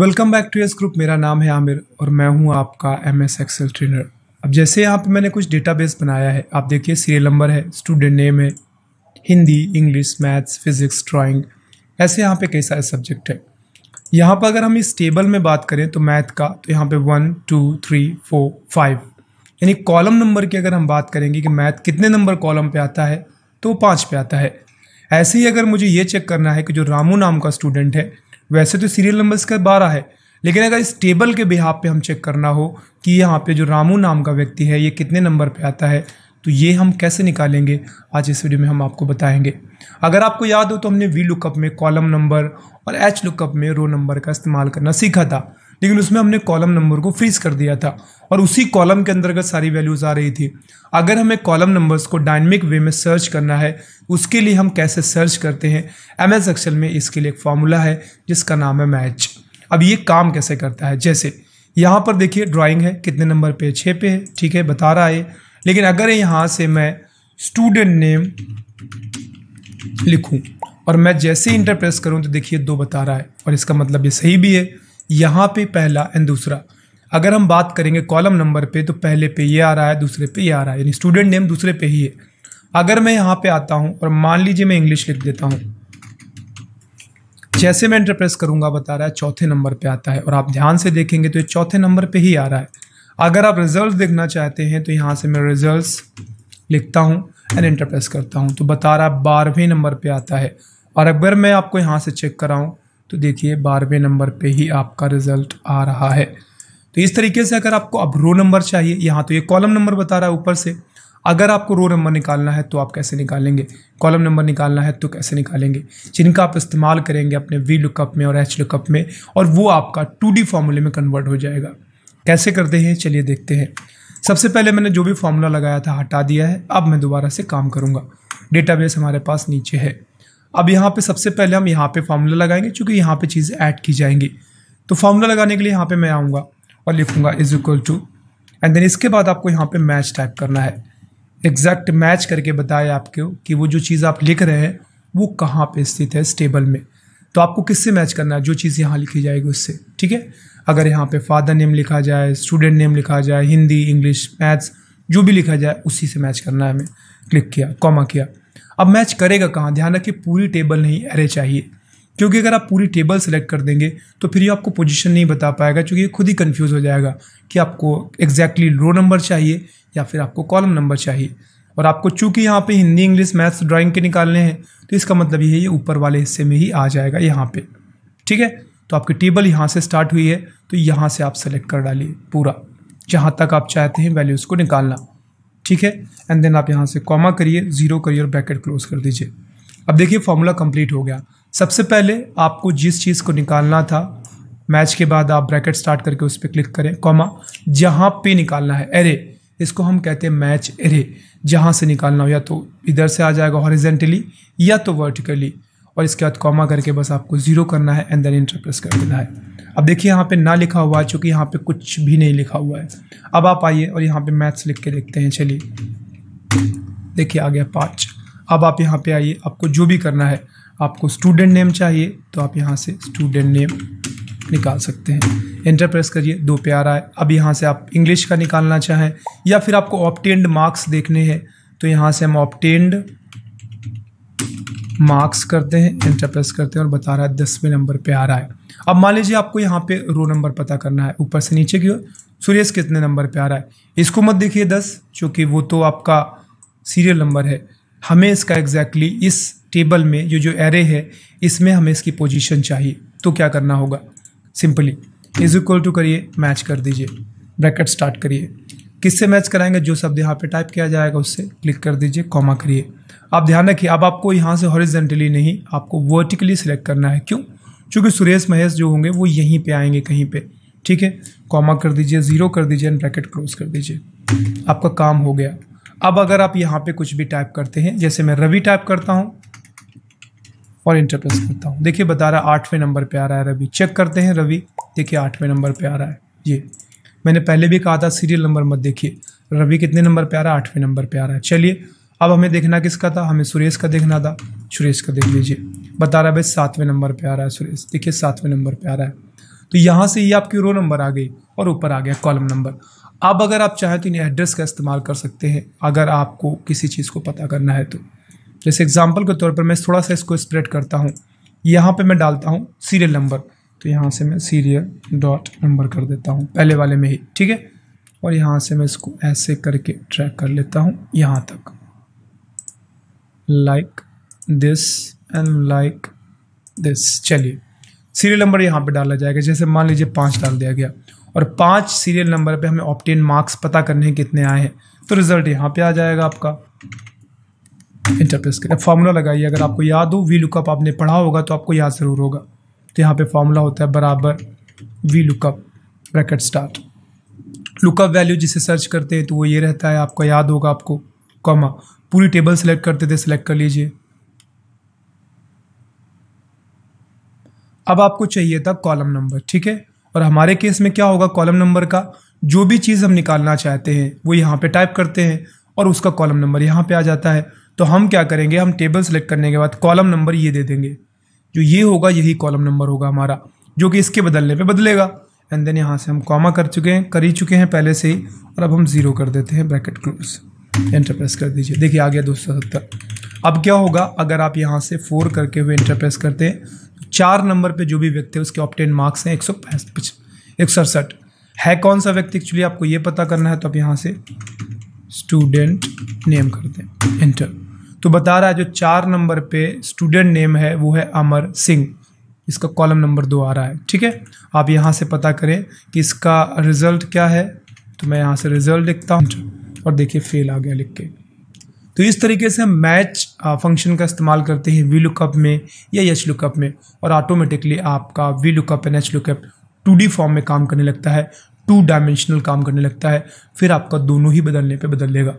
welcome back to S group मेरा नाम है आमिर और मैं हूं आपका एम एस एक्सेल ट्रेनर अब जैसे यहाँ पे मैंने कुछ डेटाबेस बनाया है आप देखिए सीरियल नंबर है स्टूडेंट नेम है Hindi English maths physics drawing ऐसे यहाँ पे कई सारे सब्जेक्ट है यहाँ पर अगर हम इस टेबल में बात करें तो मैथ का तो यहाँ पे one two three four five यानी कॉलम नंबर की अगर हम बात करेंगे कि मैथ कितने नंबर कॉलम पे आता है तो वो पाँच पे आता है ऐसे ही अगर मुझे ये चेक करना है कि जो रामू नाम का स्टूडेंट है वैसे तो सीरियल नंबर्स का बारह है लेकिन अगर इस टेबल के बिहाब पे हम चेक करना हो कि यहाँ पे जो रामू नाम का व्यक्ति है ये कितने नंबर पे आता है तो ये हम कैसे निकालेंगे आज इस वीडियो में हम आपको बताएंगे अगर आपको याद हो तो हमने वी लुकअप में कॉलम नंबर और एच लुकअप में रो नंबर का इस्तेमाल करना सीखा था लेकिन उसमें हमने कॉलम नंबर को फ्रीज कर दिया था और उसी कॉलम के अंतर्गत सारी वैल्यूज़ आ रही थी अगर हमें कॉलम नंबर्स को डायनमिक वे में सर्च करना है उसके लिए हम कैसे सर्च करते हैं एम एस एक्सल में इसके लिए एक फॉर्मूला है जिसका नाम है मैच अब ये काम कैसे करता है जैसे यहाँ पर देखिए ड्राइंग है कितने नंबर पे छः पे है ठीक है बता रहा है लेकिन अगर यहाँ से मैं स्टूडेंट नेम लिखूँ और मैं जैसे ही इंटरप्रेस करूं तो देखिए दो बता रहा है और इसका मतलब ये सही भी है यहाँ पे पहला एंड दूसरा अगर हम बात करेंगे कॉलम नंबर पे तो पहले पे ये आ रहा है दूसरे पे ये आ रहा है यानी स्टूडेंट नेम दूसरे पे ही है अगर मैं यहाँ पे आता हूँ और मान लीजिए मैं इंग्लिश लिख देता हूँ जैसे मैं इंटरप्रेस करूँगा बता रहा है चौथे नंबर पर आता है और आप ध्यान से देखेंगे तो ये चौथे नंबर पर ही आ रहा है अगर आप रिजल्ट देखना चाहते हैं तो यहाँ से मैं रिजल्ट लिखता हूँ एंड इंटरप्रेस करता हूँ तो बता रहा है बारहवें नंबर पर आता है और अगर मैं आपको यहाँ से चेक कराऊँ तो देखिए बारहवें नंबर पे ही आपका रिजल्ट आ रहा है तो इस तरीके से अगर आपको अब रो नंबर चाहिए यहाँ तो ये कॉलम नंबर बता रहा है ऊपर से अगर आपको रो नंबर निकालना है तो आप कैसे निकालेंगे कॉलम नंबर निकालना है तो कैसे निकालेंगे जिनका आप इस्तेमाल करेंगे अपने वी लुकअप में और एच लुकअप में और वो आपका टू फॉर्मूले में कन्वर्ट हो जाएगा कैसे करते हैं चलिए देखते हैं सबसे पहले मैंने जो भी फॉर्मूला लगाया था हटा दिया है अब मैं दोबारा से काम करूँगा डेटाबेस हमारे पास नीचे है अब यहाँ पे सबसे पहले हम यहाँ पे फार्मूला लगाएंगे क्योंकि यहाँ पे चीज़ें ऐड की जाएंगी तो फार्मूला लगाने के लिए यहाँ पे मैं आऊँगा और लिखूँगा is equal to and then इसके बाद आपको यहाँ पे मैच टाइप करना है एग्जैक्ट मैच करके बताए आपको कि वो जो चीज़ आप लिख रहे हैं वो कहाँ पर स्थित है इस टेबल में तो आपको किससे मैच करना है जो चीज़ यहाँ लिखी जाएगी उससे ठीक है अगर यहाँ पर फादर नेम लिखा जाए स्टूडेंट नेम लिखा जाए हिंदी इंग्लिश मैथ्स जो भी लिखा जाए उसी से मैच करना है हमें क्लिक किया कॉमा किया अब मैच करेगा कहाँ ध्यान रखिए पूरी टेबल नहीं एरे चाहिए क्योंकि अगर आप पूरी टेबल सेलेक्ट कर देंगे तो फिर ये आपको पोजीशन नहीं बता पाएगा क्योंकि ये खुद ही कंफ्यूज हो जाएगा कि आपको एग्जैक्टली रो नंबर चाहिए या फिर आपको कॉलम नंबर चाहिए और आपको चूंकि यहाँ पे हिंदी इंग्लिश मैथ्स ड्राइंग के निकालने हैं तो इसका मतलब ये ये ऊपर वाले हिस्से में ही आ जाएगा यहाँ पर ठीक है तो आपकी टेबल यहाँ से स्टार्ट हुई है तो यहाँ से आप सेलेक्ट कर डालिए पूरा जहाँ तक आप चाहते हैं वैल्यूज़ को निकालना ठीक है एंड देन आप यहाँ से कॉमा करिए जीरो करिए और ब्रैकेट क्लोज कर दीजिए अब देखिए फॉर्मूला कंप्लीट हो गया सबसे पहले आपको जिस चीज़ को निकालना था मैच के बाद आप ब्रैकेट स्टार्ट करके उस पर क्लिक करें कॉमा जहाँ पे निकालना है एरे इसको हम कहते हैं मैच एरे जहाँ से निकालना हो या तो इधर से आ जाएगा हॉरिजेंटली या तो वर्टिकली और इसके बाद कॉमा करके बस आपको ज़ीरो करना है एंड देन इंटर प्रेस कर देना है अब देखिए यहाँ पे ना लिखा हुआ है चूँकि यहाँ पे कुछ भी नहीं लिखा हुआ है अब आप आइए और यहाँ पे मैथ्स लिख के देखते हैं चलिए देखिए आ गया पाँच अब आप यहाँ पे आइए आपको जो भी करना है आपको स्टूडेंट नेम चाहिए तो आप यहाँ से स्टूडेंट नेम निकाल सकते हैं इंटरप्रेस प्रेस करिए दो प्यार है अब यहाँ से आप इंग्लिश का निकालना चाहें या फिर आपको ऑप्टेंड मार्क्स देखने हैं तो यहाँ से हम ऑप्टेंड मार्क्स करते हैं एंटर प्रेस करते हैं और बता रहा है दसवें नंबर पे आ रहा है अब मान लीजिए आपको यहाँ पे रो नंबर पता करना है ऊपर से नीचे की ओर सूर्यस कितने नंबर पे आ रहा है इसको मत देखिए दस चूँकि वो तो आपका सीरियल नंबर है हमें इसका एग्जैक्टली exactly इस टेबल में जो जो एरे है इसमें हमें इसकी पोजिशन चाहिए तो क्या करना होगा सिंपली इज इक्वल टू करिए मैच कर दीजिए ब्रैकेट स्टार्ट करिए किससे मैच कराएंगे जो शब्द यहाँ पे टाइप किया जाएगा उससे क्लिक कर दीजिए कॉमा करिए आप ध्यान रखिए अब आपको यहाँ से हॉरिजेंटली नहीं आपको वर्टिकली सिलेक्ट करना है क्यों क्योंकि सुरेश महेश जो होंगे वो यहीं पे आएंगे कहीं पे ठीक है कॉमा कर दीजिए ज़ीरो कर दीजिए एंड ब्रैकेट क्लोज कर दीजिए आपका काम हो गया अब अगर आप यहाँ पे कुछ भी टाइप करते हैं जैसे मैं रवि टाइप करता हूँ और इंटरप्रेस करता हूँ देखिए बता रहा है आठवें नंबर पे आ रहा है रवि चेक करते हैं रवि देखिए आठवें नंबर पे आ रहा है ये मैंने पहले भी कहा था सीरियल नंबर मत देखिए रवि कितने नंबर पर आ रहा है आठवें नंबर पर आ रहा है चलिए अब हमें देखना किसका था हमें सुरेश का देखना था सुरेश का देख लीजिए बता रहा है भाई सातवें नंबर पे आ रहा है सुरेश देखिए सातवें नंबर पे आ रहा है तो यहाँ से ये आपकी रो नंबर आ गई और ऊपर आ गया कॉलम नंबर अब अगर आप चाहें तो इन एड्रेस का इस्तेमाल कर सकते हैं अगर आपको किसी चीज़ को पता करना है तो जैसे एग्जाम्पल के तौर पर मैं थोड़ा सा इसको स्प्रेड करता हूँ यहाँ पर मैं डालता हूँ सीरियल नंबर तो यहाँ से मैं सीरियल डॉट नंबर कर देता हूँ पहले वाले में ही ठीक है और यहाँ से मैं इसको ऐसे करके ट्रैक कर लेता हूँ यहाँ तक like this and like this चलिए सीरियल नंबर यहाँ पे डाला जाएगा जैसे मान लीजिए पाँच डाल दिया गया और पाँच सीरियल नंबर पे हमें ऑप्टेन मार्क्स पता करने हैं कितने आए हैं तो रिजल्ट यहाँ पे आ जाएगा आपका इंटरप्रेस करें फार्मूला लगाइए अगर आपको याद हो वी लुकअप आपने पढ़ा होगा तो आपको याद ज़रूर होगा तो यहाँ पे फार्मूला होता है बराबर V lookup bracket start lookup value जिसे सर्च करते हैं तो वो ये रहता है आपका याद होगा आपको कॉमा पूरी टेबल सेलेक्ट करते थे सेलेक्ट कर लीजिए अब आपको चाहिए था कॉलम नंबर ठीक है और हमारे केस में क्या होगा कॉलम नंबर का जो भी चीज़ हम निकालना चाहते हैं वो यहाँ पे टाइप करते हैं और उसका कॉलम नंबर यहाँ पे आ जाता है तो हम क्या करेंगे हम टेबल सेलेक्ट करने के बाद कॉलम नंबर ये दे देंगे जो ये होगा यही कॉलम नंबर होगा हमारा जो कि इसके बदलने पे बदलेगा एंड देन यहाँ से हम कॉमा कर चुके हैं कर ही चुके हैं पहले से ही और अब हम ज़ीरो कर देते हैं ब्रैकेट क्लोज इंटरप्रेस कर दीजिए देखिए आ गया दो सौ सत्तर अब क्या होगा अगर आप यहाँ से फोर करके हुए इंटरप्रेस करते हैं तो चार नंबर पे जो भी व्यक्ति है उसके ऑप्टेन मार्क्स हैं एक सौ एक सड़सठ है कौन सा व्यक्ति एक्चुअली आपको ये पता करना है तो आप यहाँ से स्टूडेंट नेम करते हैं एंटर तो बता रहा है जो चार नंबर पे स्टूडेंट नेम है वो है अमर सिंह इसका कॉलम नंबर दो आ रहा है ठीक है आप यहाँ से पता करें कि इसका रिजल्ट क्या है तो मैं यहाँ से रिजल्ट लिखता हूँ और देखिए फेल आ गया लिख के तो इस तरीके से हम मैच फंक्शन का इस्तेमाल करते हैं वी लुकअप में या एच लुकअप में और ऑटोमेटिकली आपका V lookup and H lookup two D form में काम करने लगता है टू डायमेंशनल काम करने लगता है फिर आपका दोनों ही बदलने पे बदल लेगा